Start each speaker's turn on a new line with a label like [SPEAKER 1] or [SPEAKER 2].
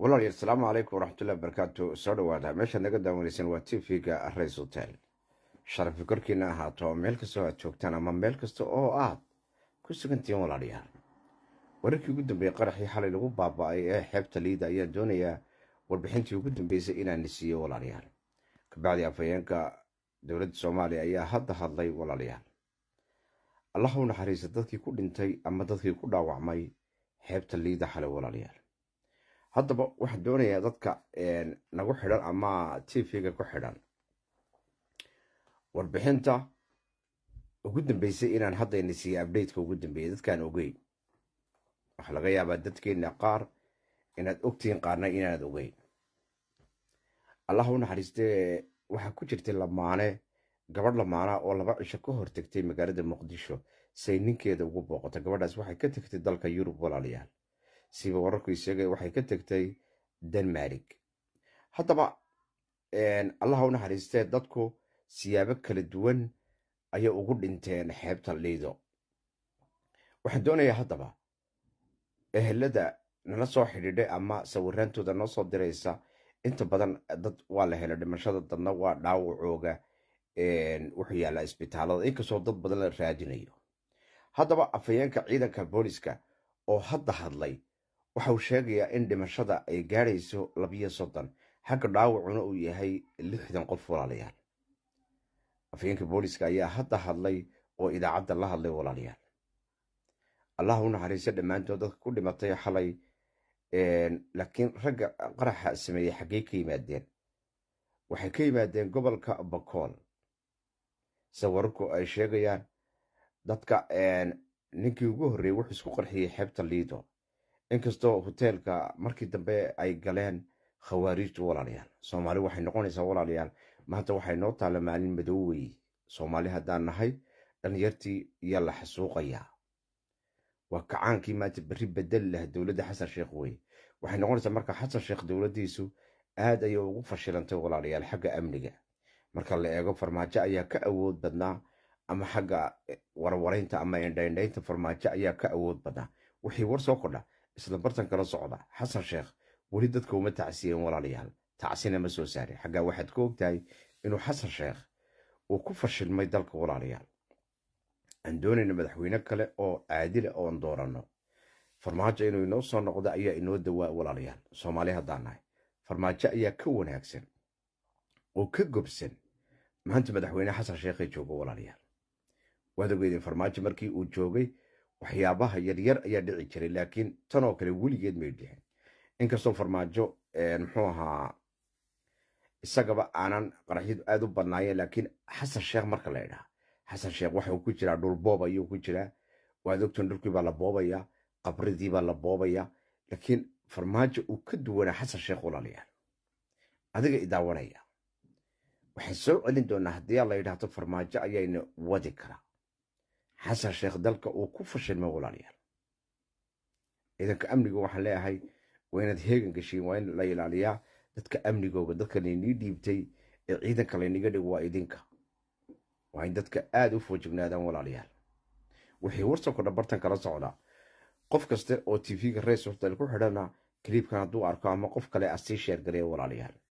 [SPEAKER 1] walaalayaal asalaamu calaykum waraxmatullahi wabarakaatu soo dhawaada meeshaad naga daawanaysan waa t v-ga rays hotel sharafi korkiina ahaato meel kastoo aad joogtaan ama meel kasta oo aad ku sugantihiin walaalayaal wararkii ugu dambeeyey qaraxii xalay lagu baaba'ay ee xeebta liida ayaa doonayaa warbixintii ugu dambeysay inaan nisiiyo walaalayaal kabacdii afhayeenka dowladda soomaaliya ayaa hadda hadlay walaalayaal allah u naxariista dadkii ku dhintay ama dadkii ku dhaawacmay xeebta liida xalay walaalayaal haddaba waxaan doonayaa dadka nagu xidhan ama ga ku xidhan warbixinta ugu dambeysay inaan haddayna siiya abdateka ugu dambeeyey dadkaan ogeyn waxaa laga yaabaa dadkeenna qaar inaad ogtihiin qaarna inaanad ogeyn allah u waxaa ku jirtay lamaane gabadh lamaana oo laba cisho ka hortagtay magaalada muqdisho say ninkeeda ugu booqota gabadhaas waxay ka tegtay dalka yurub walaalayaal siba wararku sheegay waxay ka tegtay denmarig haddaba allaha u naxariistee dadku siyaabo kala duwan ayay ugu dhinteen xeebta liido waxaan doonayaa haddaba ehelada nala soo xidhiidhay ama sawiraantooda noo soo diraysa inta badan dad waa la helay dhimashada dadna waa dhaawacooga wuxuu yaallaa isbitaalada inkastoo dad badan la raadinayo haddaba afhayeenka ciidanka booliska oo hadda hadlay waxa uu sheegayaa in dhimashada ay gaadhayso labiyo soddon xagga dhaawacuna uu yahay lixdan qof walaalayaal afyeenka booliska ayaa hadda hadlay oo idaacadda la hadlay walaalayaal allah u naxariisa dhammaantood dadka ku dhimatay xalay laakiin ragga qaraxa sameeyey xaggey ka yimaadeen waxay ka yimaadeen gobolka bakool sawirku ay sheegayaan dadka ninkii ugu horreeyey wuxuu isku qarxiyey xeebta liido inkastoo hoteelka markii dambe ay galeen khawaariijtu walaalayaan soomaali waxay noqonaysaa walaalayaan maanta waxay noo taala maalin madoowey soomaali haddaan nahay dhalinyartii yaa la xasuuqaya waa kacaankii maanta berri bedel leh dowladda xasan sheekh wey waxay noqonaysaa marka xasan sheekh dowladdiisu aad ayay ugu fashilantay walaalayaal xagga amniga marka la eego farmaajo ayaa ka awood badnaa ama xagga warwaraynta ama indhaindhaynta farmaajo ayaa ka awood badnaa wixii war soo kordha isla bartan kala socda xasan sheekh weli dadka uma tacsiyen walaalayaal tacsina ma soo saarin xaggaa waxaad ka ogtahay inuu xasan sheekh uu ku fashilmay dalka walaalayaal aan doonayna madaxweyne kale oo aadila oon dooranno farmaajo inuu inoo soo noqdo ayaa inoo dawaa walaalayaal soomaali haddaan nahay farmaajo ayaa ka wanaagsan oo ka gobsan maanta madaxweyne xasan sheekhay jooga walaalayaal waad ogeydeen farmaajo markii uu joogay waxyaabaha yaryar ayaa dhici jiray laakiin tan oo kale weligeed may dhicin inkastoo farmaajo muxuu ahaa isagaba aanan qaraxyadu aad u badnaayeen laakiin xasan sheekh marka la idhaha xasan sheekh waxuu ku jiraa dhul boob ayuu ku jiraa waad ogtan dhulkiibaa la boobaya qabridiibaa la boobaya laakiin farmaajo uu ka duwanaa xasan sheekh walaalayaal adiga idaawanaya waxaan soo celin doonaa haddii aa la yidhaahdo farmaajo ayayna wadi karaa xasan sheekh dalka uu ku fashilmay walaalayaal ciidanka amniga waxaan leeyahay waa inaad heegan gashiin waa in la ilaaliyaa dadka amnigooga dadka laynii dhiibtay ee ciidanka layniga dhigo waa idinka waa in dadka aada u foojignaadaan walaalayaal wixii warsanku dhabartan kala socdaa qof kasta oo t v ga reys hortal ku xidhana kaliibkan hadduu arko ama qof kale asii sheergaliya walaalayaal